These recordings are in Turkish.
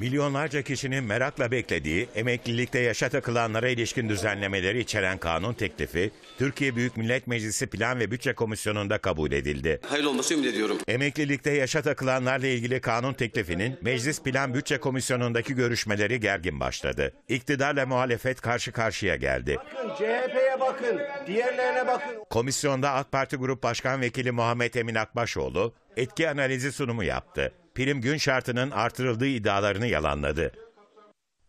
Milyonlarca kişinin merakla beklediği emeklilikte yaşa takılanlara ilişkin düzenlemeleri içeren kanun teklifi Türkiye Büyük Millet Meclisi Plan ve Bütçe Komisyonu'nda kabul edildi. Hayırlı olması ümit ediyorum. Emeklilikte yaşa takılanlarla ilgili kanun teklifinin Meclis Plan Bütçe Komisyonu'ndaki görüşmeleri gergin başladı. İktidarla muhalefet karşı karşıya geldi. Bakın CHP'ye bakın, diğerlerine bakın. Komisyonda AK Parti Grup Başkan Vekili Muhammed Emin Akbaşoğlu etki analizi sunumu yaptı prim gün şartının artırıldığı iddialarını yalanladı.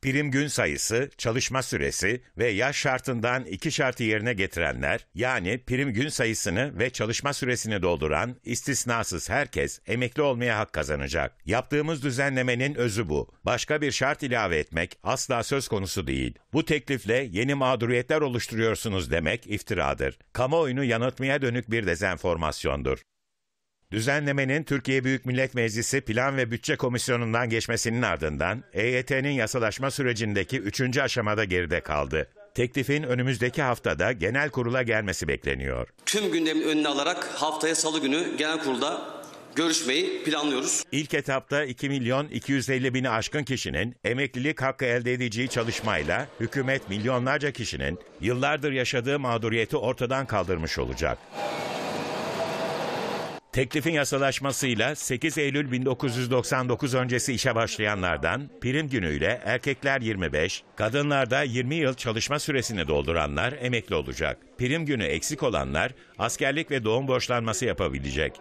Prim gün sayısı, çalışma süresi ve yaş şartından iki şartı yerine getirenler, yani prim gün sayısını ve çalışma süresini dolduran istisnasız herkes emekli olmaya hak kazanacak. Yaptığımız düzenlemenin özü bu. Başka bir şart ilave etmek asla söz konusu değil. Bu teklifle yeni mağduriyetler oluşturuyorsunuz demek iftiradır. Kamuoyunu yanıltmaya dönük bir dezenformasyondur. Düzenlemenin Türkiye Büyük Millet Meclisi Plan ve Bütçe Komisyonu'ndan geçmesinin ardından EYT'nin yasalaşma sürecindeki üçüncü aşamada geride kaldı. Teklifin önümüzdeki haftada genel kurula gelmesi bekleniyor. Tüm gündemin önüne alarak haftaya salı günü genel kurulda görüşmeyi planlıyoruz. İlk etapta 2 milyon 250 bini aşkın kişinin emeklilik hakkı elde edeceği çalışmayla hükümet milyonlarca kişinin yıllardır yaşadığı mağduriyeti ortadan kaldırmış olacak. Teklifin yasalaşmasıyla 8 Eylül 1999 öncesi işe başlayanlardan prim günüyle erkekler 25, kadınlarda 20 yıl çalışma süresini dolduranlar emekli olacak. Prim günü eksik olanlar askerlik ve doğum borçlanması yapabilecek.